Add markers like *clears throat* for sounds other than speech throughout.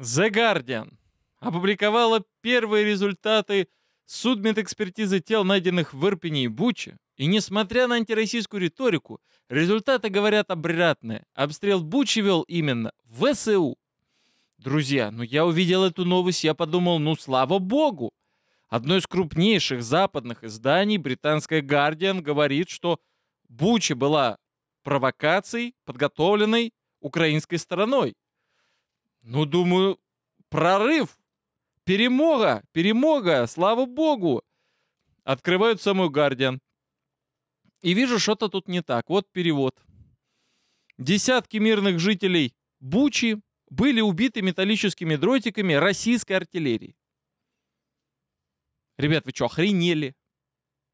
The Guardian опубликовала первые результаты судмедэкспертизы тел, найденных в Ирпене и Буче, и несмотря на антироссийскую риторику, результаты говорят обратное. Обстрел Бучи вел именно ВСУ. Друзья, ну я увидел эту новость, я подумал, ну слава богу. Одно из крупнейших западных изданий, британская Guardian, говорит, что Буча была провокацией, подготовленной украинской стороной. Ну, думаю, прорыв, перемога, перемога, слава богу. Открывают самую Гардиан. И вижу, что-то тут не так. Вот перевод. Десятки мирных жителей Бучи были убиты металлическими дротиками российской артиллерии. Ребят, вы что, охренели?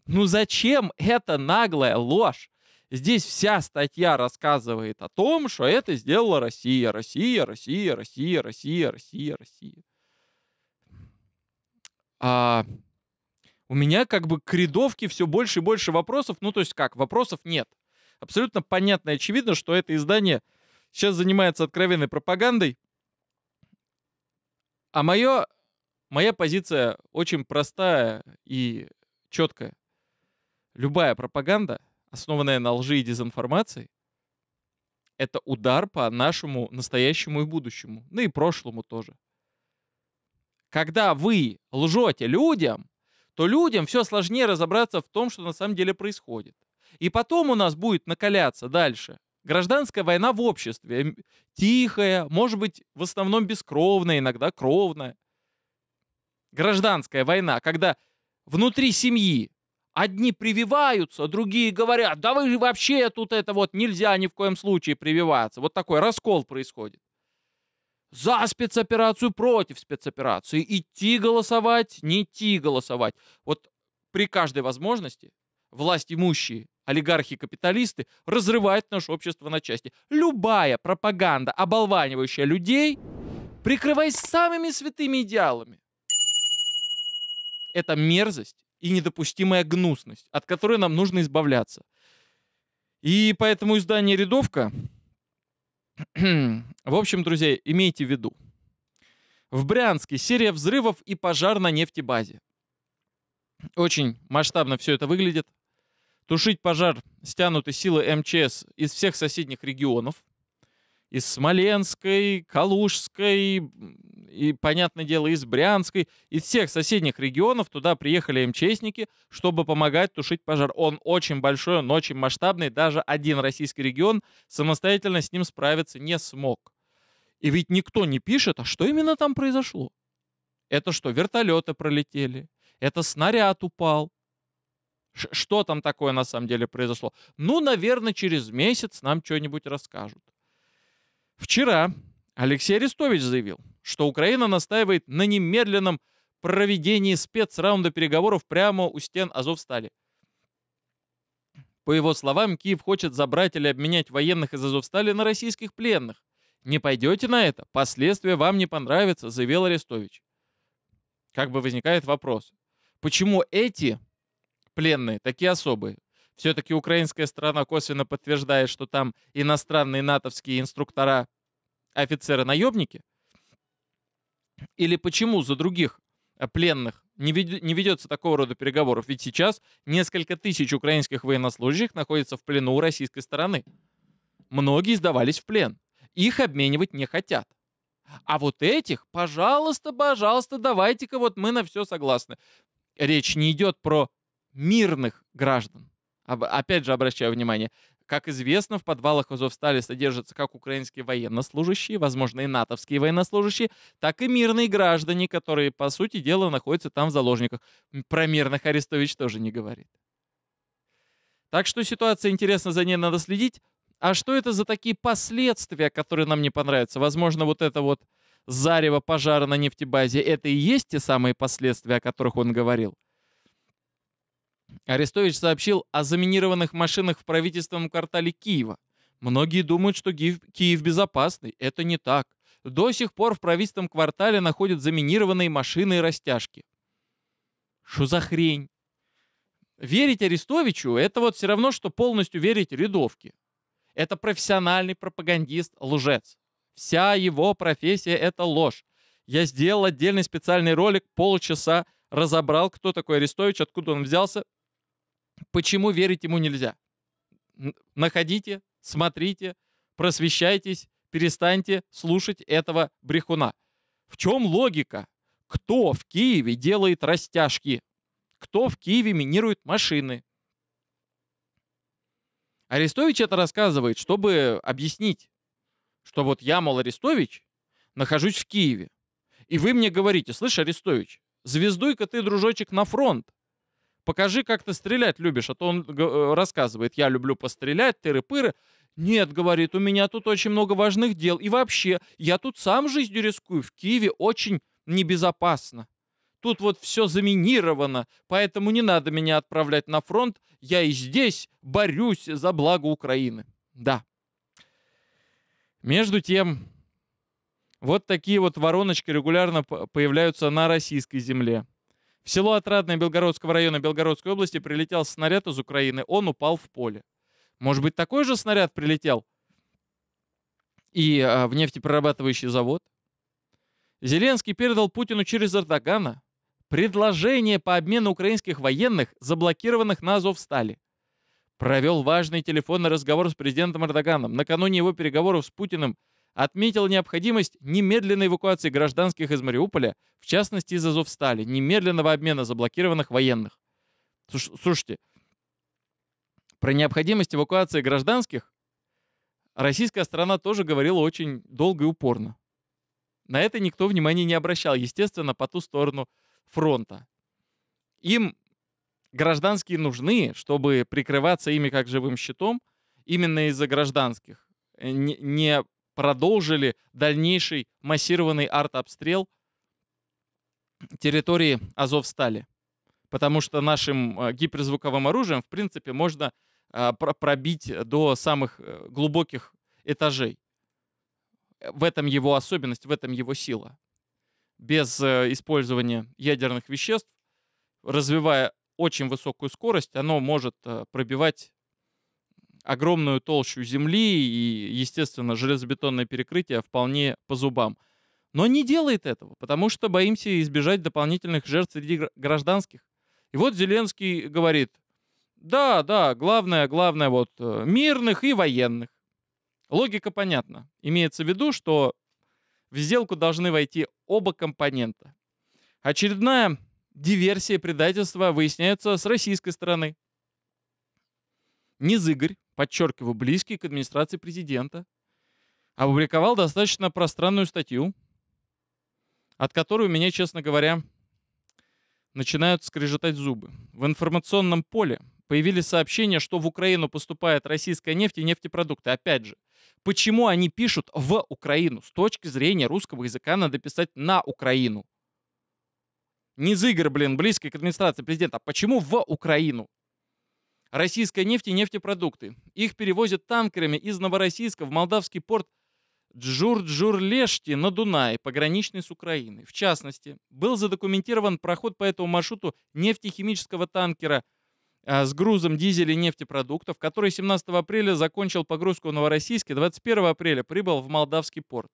Ну зачем эта наглая ложь? Здесь вся статья рассказывает о том, что это сделала Россия, Россия, Россия, Россия, Россия, Россия, Россия. А, у меня как бы к рядовке все больше и больше вопросов. Ну, то есть как, вопросов нет. Абсолютно понятно и очевидно, что это издание сейчас занимается откровенной пропагандой. А мое, моя позиция очень простая и четкая. Любая пропаганда — основанная на лжи и дезинформации, это удар по нашему настоящему и будущему, ну и прошлому тоже. Когда вы лжете людям, то людям все сложнее разобраться в том, что на самом деле происходит. И потом у нас будет накаляться дальше гражданская война в обществе. Тихая, может быть, в основном бескровная, иногда кровная. Гражданская война, когда внутри семьи Одни прививаются, другие говорят, да вы вообще тут это вот нельзя ни в коем случае прививаться. Вот такой раскол происходит. За спецоперацию, против спецоперации. Идти голосовать, не идти голосовать. Вот при каждой возможности власть имущие, олигархи-капиталисты разрывают наше общество на части. Любая пропаганда, оболванивающая людей, прикрываясь самыми святыми идеалами. Это мерзость и недопустимая гнусность, от которой нам нужно избавляться. И поэтому издание «Рядовка», *clears throat* в общем, друзья, имейте в виду. В Брянске серия взрывов и пожар на нефтебазе. Очень масштабно все это выглядит. Тушить пожар стянуты силы МЧС из всех соседних регионов. Из Смоленской, Калужской, и, понятное дело, из Брянской, из всех соседних регионов туда приехали МЧСники, чтобы помогать тушить пожар. Он очень большой, он очень масштабный, даже один российский регион самостоятельно с ним справиться не смог. И ведь никто не пишет, а что именно там произошло? Это что, вертолеты пролетели? Это снаряд упал? Ш что там такое на самом деле произошло? Ну, наверное, через месяц нам что-нибудь расскажут. Вчера Алексей Арестович заявил – что Украина настаивает на немедленном проведении спецраунда переговоров прямо у стен Азовстали. По его словам, Киев хочет забрать или обменять военных из Азовстали на российских пленных. «Не пойдете на это? Последствия вам не понравятся», — заявил Арестович. Как бы возникает вопрос, почему эти пленные такие особые? Все-таки украинская страна косвенно подтверждает, что там иностранные натовские инструктора, офицеры-наемники — или почему за других э, пленных не, ведется такого рода переговоров? Ведь сейчас несколько тысяч украинских военнослужащих находятся в плену у российской стороны. Многие сдавались в плен. Их обменивать не хотят. А вот этих, пожалуйста, пожалуйста, давайте-ка вот мы на все согласны. Речь не идет про мирных граждан. Об, опять же, обращаю внимание, как известно, в подвалах Азовстали содержатся как украинские военнослужащие, возможно, и натовские военнослужащие, так и мирные граждане, которые, по сути дела, находятся там в заложниках. Про мирных Арестович тоже не говорит. Так что ситуация интересна, за ней надо следить. А что это за такие последствия, которые нам не понравятся? Возможно, вот это вот зарево пожара на нефтебазе, это и есть те самые последствия, о которых он говорил? Арестович сообщил о заминированных машинах в правительственном квартале Киева. Многие думают, что Киев, безопасный. Это не так. До сих пор в правительственном квартале находят заминированные машины и растяжки. Что за хрень? Верить Арестовичу – это вот все равно, что полностью верить рядовке. Это профессиональный пропагандист-лжец. Вся его профессия – это ложь. Я сделал отдельный специальный ролик, полчаса разобрал, кто такой Арестович, откуда он взялся, Почему верить ему нельзя? Находите, смотрите, просвещайтесь, перестаньте слушать этого брехуна. В чем логика? Кто в Киеве делает растяжки? Кто в Киеве минирует машины? Арестович это рассказывает, чтобы объяснить, что вот я, мол, Арестович, нахожусь в Киеве. И вы мне говорите, слышь, Арестович, звездуй-ка ты, дружочек, на фронт. Покажи, как ты стрелять любишь. А то он э, рассказывает, я люблю пострелять, тыры-пыры. Нет, говорит, у меня тут очень много важных дел. И вообще, я тут сам жизнью рискую. В Киеве очень небезопасно. Тут вот все заминировано, поэтому не надо меня отправлять на фронт. Я и здесь борюсь за благо Украины. Да. Между тем, вот такие вот вороночки регулярно появляются на российской земле. В село Отрадное Белгородского района Белгородской области прилетел снаряд из Украины. Он упал в поле. Может быть, такой же снаряд прилетел и а, в нефтеперерабатывающий завод? Зеленский передал Путину через Эрдогана предложение по обмену украинских военных, заблокированных на Азовстале. Провел важный телефонный разговор с президентом Эрдоганом. Накануне его переговоров с Путиным – отметил необходимость немедленной эвакуации гражданских из Мариуполя, в частности из Азовстали, немедленного обмена заблокированных военных. Слушайте, про необходимость эвакуации гражданских российская сторона тоже говорила очень долго и упорно. На это никто внимания не обращал, естественно, по ту сторону фронта. Им гражданские нужны, чтобы прикрываться ими как живым щитом, именно из-за гражданских. Э, не, не продолжили дальнейший массированный артобстрел территории Азовстали. Потому что нашим э, гиперзвуковым оружием, в принципе, можно э, пробить до самых э, глубоких этажей. В этом его особенность, в этом его сила. Без использования ядерных веществ, развивая очень высокую скорость, оно может пробивать огромную толщу земли и, естественно, железобетонное перекрытие вполне по зубам. Но не делает этого, потому что боимся избежать дополнительных жертв среди гражданских. И вот Зеленский говорит, да, да, главное, главное, вот э, мирных и военных. Логика понятна. Имеется в виду, что в сделку должны войти оба компонента. Очередная диверсия предательства выясняется с российской стороны. не Незыгорь подчеркиваю, близкий к администрации президента, опубликовал достаточно пространную статью, от которой у меня, честно говоря, начинают скрежетать зубы. В информационном поле появились сообщения, что в Украину поступает российская нефть и нефтепродукты. Опять же, почему они пишут «в Украину»? С точки зрения русского языка надо писать «на Украину». Не Зигр, блин, близкий к администрации президента. А почему в Украину? российской нефти и нефтепродукты. Их перевозят танкерами из Новороссийска в молдавский порт Джур-Джурлешти на Дунае, пограничный с Украиной. В частности, был задокументирован проход по этому маршруту нефтехимического танкера а, с грузом дизеля и нефтепродуктов, который 17 апреля закончил погрузку в Новороссийске, 21 апреля прибыл в молдавский порт.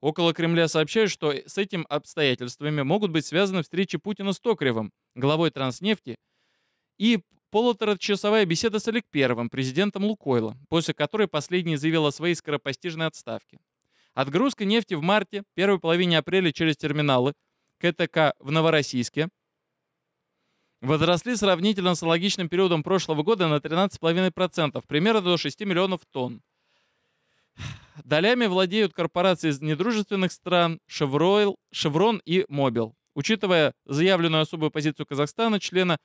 Около Кремля сообщают, что с этим обстоятельствами могут быть связаны встречи Путина с Токаревым, главой Транснефти, и полуторачасовая беседа с Олег Первым, президентом Лукойла, после которой последний заявил о своей скоропостижной отставке. Отгрузка нефти в марте, первой половине апреля через терминалы КТК в Новороссийске возросли сравнительно с аналогичным периодом прошлого года на 13,5%, примерно до 6 миллионов тонн. Долями владеют корпорации из недружественных стран Chevroil, Chevron и Мобил. Учитывая заявленную особую позицию Казахстана, члена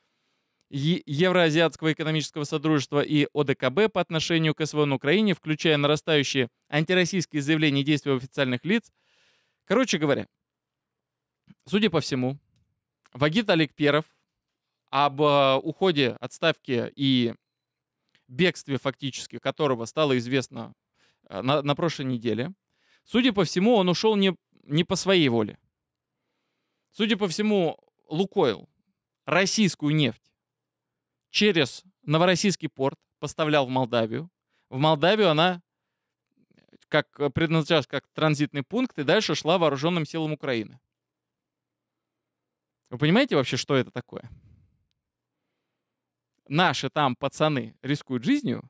Евроазиатского экономического содружества и ОДКБ по отношению к СВН Украине, включая нарастающие антироссийские заявления и действия официальных лиц. Короче говоря, судя по всему, Вагит Олег Перов об э, уходе, отставке и бегстве фактически, которого стало известно э, на, на прошлой неделе, судя по всему, он ушел не, не по своей воле. Судя по всему, Лукойл, российскую нефть, через Новороссийский порт поставлял в Молдавию. В Молдавию она как э, предназначалась как транзитный пункт и дальше шла вооруженным силам Украины. Вы понимаете вообще, что это такое? Наши там пацаны рискуют жизнью.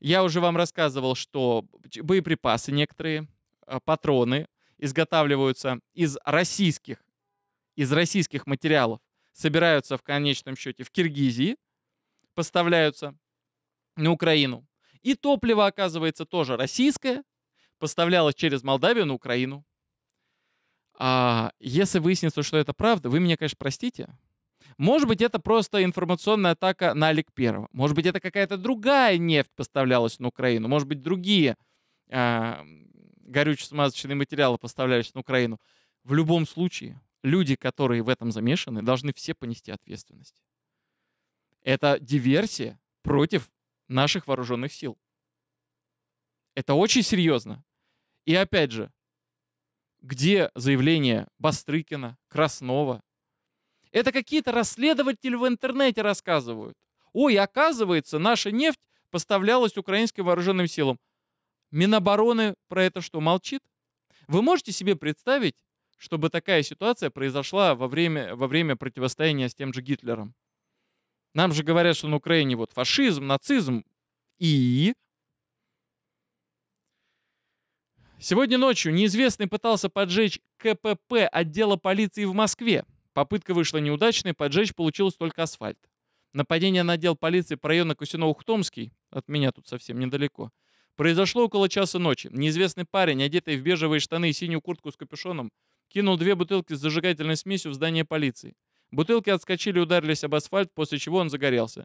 Я уже вам рассказывал, что боеприпасы некоторые, э, патроны изготавливаются из российских, из российских материалов собираются в конечном счете в Киргизии, поставляются на Украину. И топливо, оказывается, тоже российское, поставлялось через Молдавию на Украину. А если выяснится, что это правда, вы меня, конечно, простите. Может быть, это просто информационная атака на Олег Первого. Может быть, это какая-то другая нефть поставлялась на Украину. Может быть, другие э, горюче-смазочные материалы поставлялись на Украину. В любом случае, люди, которые в этом замешаны, должны все понести ответственность. Это диверсия против наших вооруженных сил. Это очень серьезно. И опять же, где заявление Бастрыкина, Краснова? Это какие-то расследователи в интернете рассказывают. Ой, оказывается, наша нефть поставлялась украинским вооруженным силам. Минобороны про это что, молчит? Вы можете себе представить, чтобы такая ситуация произошла во время, во время противостояния с тем же Гитлером. Нам же говорят, что на Украине вот фашизм, нацизм и... Сегодня ночью неизвестный пытался поджечь КПП отдела полиции в Москве. Попытка вышла неудачной, поджечь получилось только асфальт. Нападение на отдел полиции по району Кусиново-Ухтомский, от меня тут совсем недалеко, произошло около часа ночи. Неизвестный парень, одетый в бежевые штаны и синюю куртку с капюшоном, кинул две бутылки с зажигательной смесью в здание полиции. Бутылки отскочили ударились об асфальт, после чего он загорелся.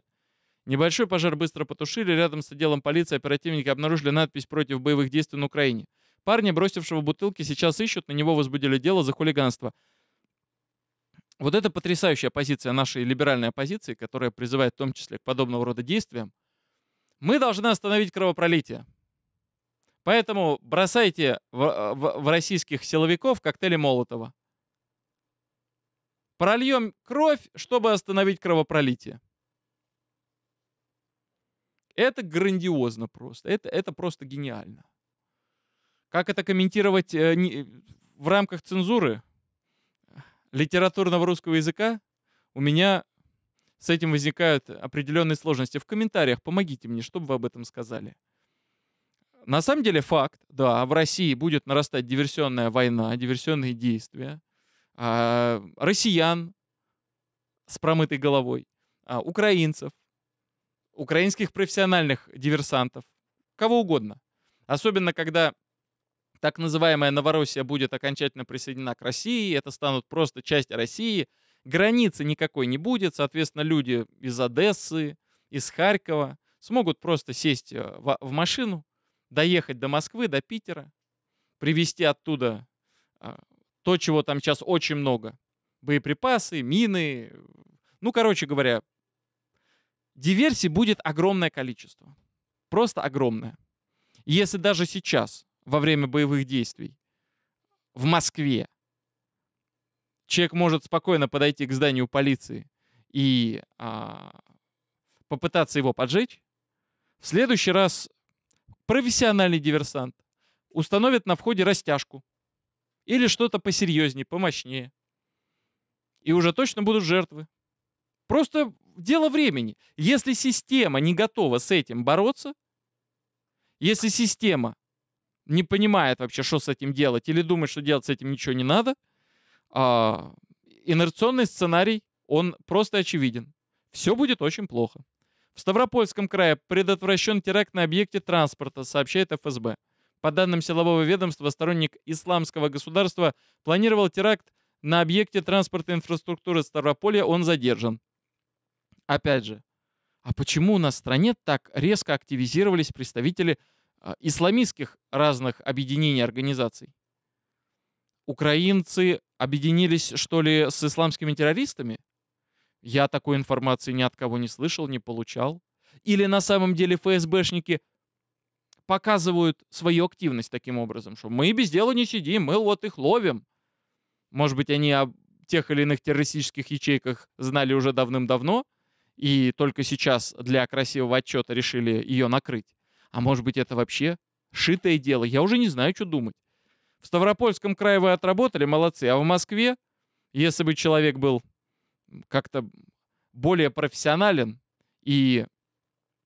Небольшой пожар быстро потушили, рядом с отделом полиции оперативники обнаружили надпись против боевых действий на Украине. Парня, бросившего бутылки, сейчас ищут, на него возбудили дело за хулиганство. Вот это потрясающая позиция нашей либеральной оппозиции, которая призывает в том числе к подобного рода действиям. Мы должны остановить кровопролитие. Поэтому бросайте в, э, в, в российских силовиков коктейли Молотова. Прольем кровь, чтобы остановить кровопролитие. Это грандиозно просто. Это, это просто гениально. Как это комментировать э, не, э, в рамках цензуры литературного русского языка? У меня с этим возникают определенные сложности. В комментариях помогите мне, чтобы вы об этом сказали. На самом деле факт, да, в России будет нарастать диверсионная война, диверсионные действия. А, россиян с промытой головой, а, украинцев, украинских профессиональных диверсантов, кого угодно. Особенно, когда так называемая Новороссия будет окончательно присоединена к России, это станут просто часть России, границы никакой не будет, соответственно, люди из Одессы, из Харькова смогут просто сесть э, в, в машину, доехать до Москвы, до Питера, привезти оттуда а, то, чего там сейчас очень много. Боеприпасы, мины. Ну, короче говоря, диверсий будет огромное количество. Просто огромное. Если даже сейчас, во время боевых действий, в Москве, человек может спокойно подойти к зданию полиции и а, попытаться его поджечь, в следующий раз профессиональный диверсант, установит на входе растяжку или что-то посерьезнее, помощнее. И уже точно будут жертвы. Просто дело времени. Если система не готова с этим бороться, если система не понимает вообще, что с этим делать, или думает, что делать с этим ничего не надо, а, инерционный сценарий, он просто очевиден. Все будет очень плохо. В Ставропольском крае предотвращен теракт на объекте транспорта, сообщает ФСБ. По данным силового ведомства, сторонник исламского государства планировал теракт на объекте транспортной инфраструктуры Ставрополя, он задержан. Опять же, а почему у нас в стране так резко активизировались представители а, исламистских разных объединений, и организаций? Украинцы объединились, что ли, с исламскими террористами? Я такой информации ни от кого не слышал, не получал. Или на самом деле ФСБшники показывают свою активность таким образом, что мы без дела не сидим, мы вот их ловим. Может быть, они о тех или иных террористических ячейках знали уже давным-давно, и только сейчас для красивого отчета решили ее накрыть. А может быть, это вообще шитое дело, я уже не знаю, что думать. В Ставропольском крае вы отработали, молодцы, а в Москве, если бы человек был как-то более профессионален и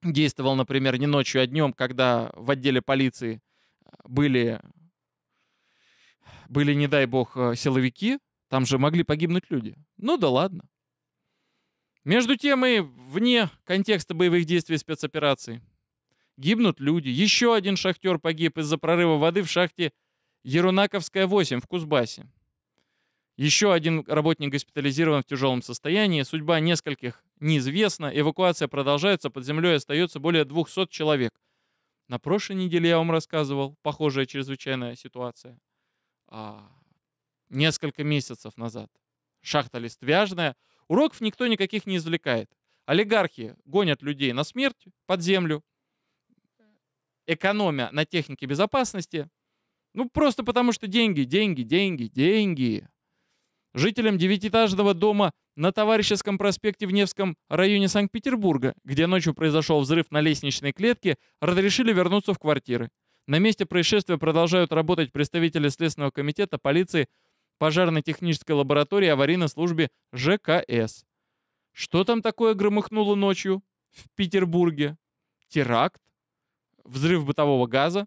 действовал, например, не ночью, а днем, когда в отделе полиции э, были, были, не дай бог, э, силовики, там же могли погибнуть люди. Ну да ладно. Между тем и вне контекста боевых действий спецоперации гибнут люди. Еще один шахтер погиб из-за прорыва воды в шахте Ерунаковская-8 в Кузбассе. Еще один работник госпитализирован в тяжелом состоянии, судьба нескольких неизвестна, эвакуация продолжается, под землей остается более 200 человек. На прошлой неделе я вам рассказывал, похожая чрезвычайная ситуация. А, несколько месяцев назад. Шахта листвяжная, уроков никто никаких не извлекает. Олигархи гонят людей на смерть, под землю. Экономия на технике безопасности. Ну, просто потому что деньги, деньги, деньги, деньги жителям девятиэтажного дома на Товарищеском проспекте в Невском районе Санкт-Петербурга, где ночью произошел взрыв на лестничной клетке, разрешили вернуться в квартиры. На месте происшествия продолжают работать представители Следственного комитета, полиции, пожарно-технической лаборатории, аварийной службе ЖКС. Что там такое громыхнуло ночью в Петербурге? Теракт? Взрыв бытового газа?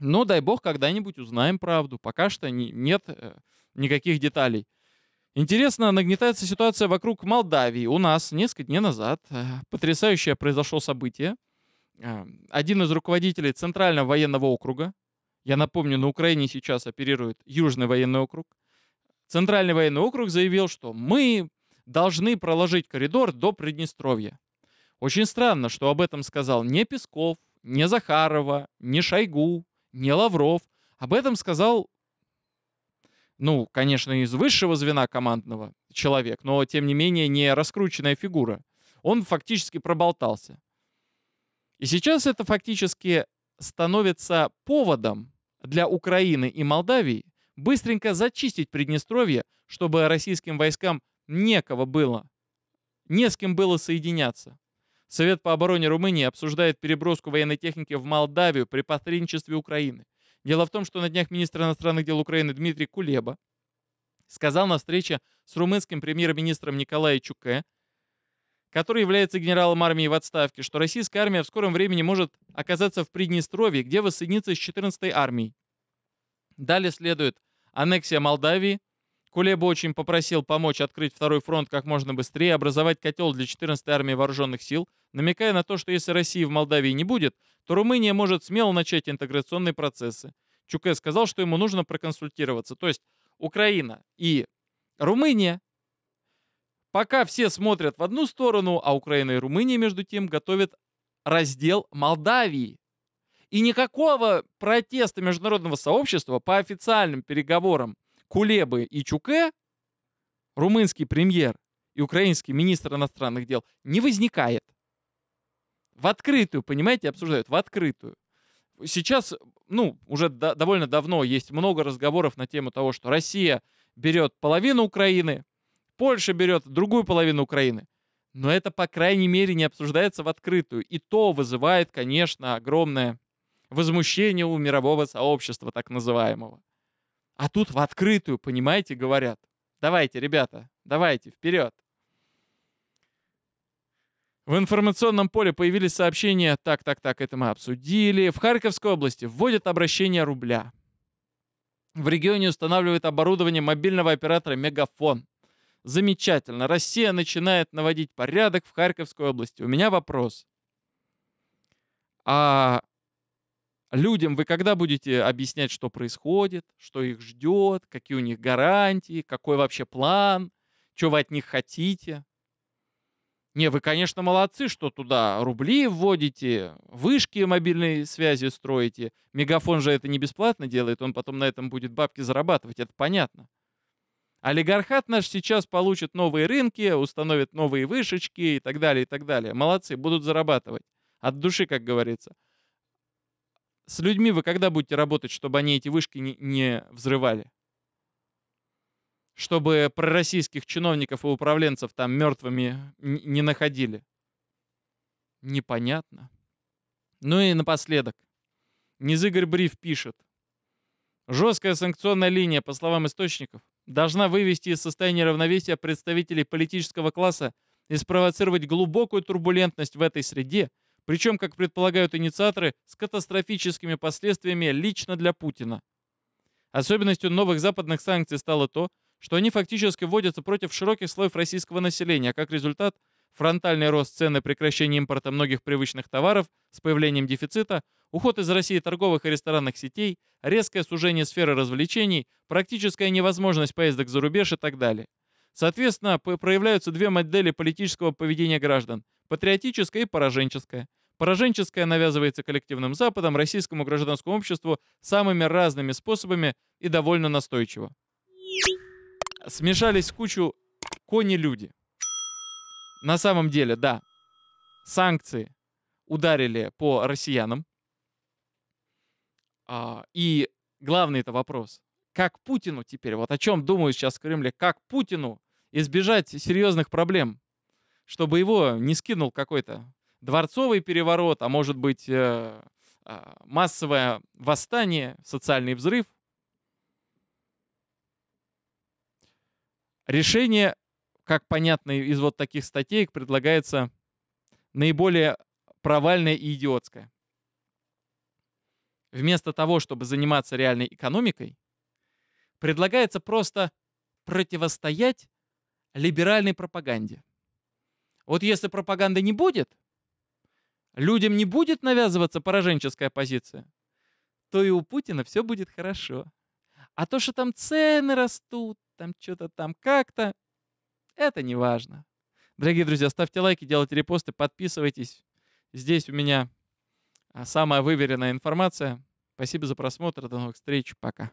Но дай бог, когда-нибудь узнаем правду. Пока что не, нет э, никаких деталей. Интересно, нагнетается ситуация вокруг Молдавии. У нас несколько дней назад э, потрясающее произошло событие. Э, один из руководителей Центрального военного округа, я напомню, на Украине сейчас оперирует Южный военный округ, Центральный военный округ заявил, что мы должны проложить коридор до Приднестровья. Очень странно, что об этом сказал не Песков, не Захарова, не Шойгу, не Лавров. Об этом сказал, ну, конечно, из высшего звена командного человек, но, тем не менее, не раскрученная фигура. Он фактически проболтался. И сейчас это фактически становится поводом для Украины и Молдавии быстренько зачистить Приднестровье, чтобы российским войскам некого было, не с кем было соединяться. Совет по обороне Румынии обсуждает переброску военной техники в Молдавию при посредничестве Украины. Дело в том, что на днях министр иностранных дел Украины Дмитрий Кулеба сказал на встрече с румынским премьер-министром Николаем Чуке, который является генералом армии в отставке, что российская армия в скором времени может оказаться в Приднестровье, где воссоединится с 14-й армией. Далее следует аннексия Молдавии, Кулеба очень попросил помочь открыть второй фронт как можно быстрее, образовать котел для 14-й армии вооруженных сил, намекая на то, что если России в Молдавии не будет, то Румыния может смело начать интеграционные процессы. Чуке сказал, что ему нужно проконсультироваться. То есть Украина и Румыния пока все смотрят в одну сторону, а Украина и Румыния, между тем, готовят раздел Молдавии. И никакого протеста международного сообщества по официальным переговорам Кулебы и Чуке, румынский премьер и украинский министр иностранных дел, не возникает. В открытую, понимаете, обсуждают, в открытую. Сейчас, ну, уже до, довольно давно есть много разговоров на тему того, что Россия берет половину Украины, Польша берет другую половину Украины. Но это, по крайней мере, не обсуждается в открытую. И то вызывает, конечно, огромное возмущение у мирового сообщества, так называемого. А тут в открытую, понимаете, говорят. Давайте, ребята, давайте, вперед. В информационном поле появились сообщения «Так, так, так, это мы обсудили». В Харьковской области вводят обращение рубля. В регионе устанавливают оборудование мобильного оператора «Мегафон». Замечательно. Россия начинает наводить порядок в Харьковской области. У меня вопрос. А Людям вы когда будете объяснять, что происходит, что их ждет, какие у них гарантии, какой вообще план, что вы от них хотите? Не, вы, конечно, молодцы, что туда рубли вводите, вышки мобильной связи строите. Мегафон же это не бесплатно делает, он потом на этом будет бабки зарабатывать, это понятно. Олигархат наш сейчас получит новые рынки, установит новые вышечки и так далее, и так далее. Молодцы, будут зарабатывать. От души, как говорится. С людьми вы когда будете работать, чтобы они эти вышки не, не взрывали? Чтобы пророссийских чиновников и управленцев там мертвыми не находили? Непонятно. Ну и напоследок. Низыгорь Бриф пишет. Жесткая санкционная линия, по словам источников, должна вывести из состояния равновесия представителей политического класса и спровоцировать глубокую турбулентность в этой среде – причем, как предполагают инициаторы, с катастрофическими последствиями лично для Путина. Особенностью новых западных санкций стало то, что они фактически вводятся против широких слоев российского населения, а как результат – фронтальный рост цен прекращение импорта многих привычных товаров с появлением дефицита, уход из России торговых и ресторанных сетей, резкое сужение сферы развлечений, практическая невозможность поездок за рубеж и так далее. Соответственно, проявляются две модели политического поведения граждан – патриотическая и пораженческая. Пораженческое навязывается коллективным Западом, российскому гражданскому обществу самыми разными способами и довольно настойчиво. Смешались кучу кони-люди. На самом деле, да, санкции ударили по россиянам. А, и главный это вопрос. Как Путину теперь, вот о чем думаю сейчас в Кремле, как Путину избежать серьезных проблем, чтобы его не скинул какой-то дворцовый переворот, а может быть э, а, массовое восстание, социальный взрыв. Решение, как понятно из вот таких статей, предлагается наиболее провальное и идиотское. Вместо того, чтобы заниматься реальной экономикой, предлагается просто противостоять либеральной пропаганде. Вот если пропаганды не будет, Людям не будет навязываться пораженческая позиция, то и у Путина все будет хорошо. А то, что там цены растут, там что-то там как-то, это не важно. Дорогие друзья, ставьте лайки, делайте репосты, подписывайтесь. Здесь у меня а, самая выверенная информация. Спасибо за просмотр. До новых встреч. Пока.